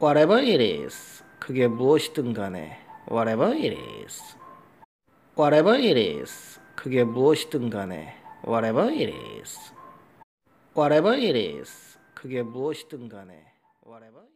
whatever it is. 그게 무엇이든 간에 whatever it is. whatever it is. 그게 무엇이든 간에 whatever it is. whatever it is. 그게 무엇이든 간에 whatever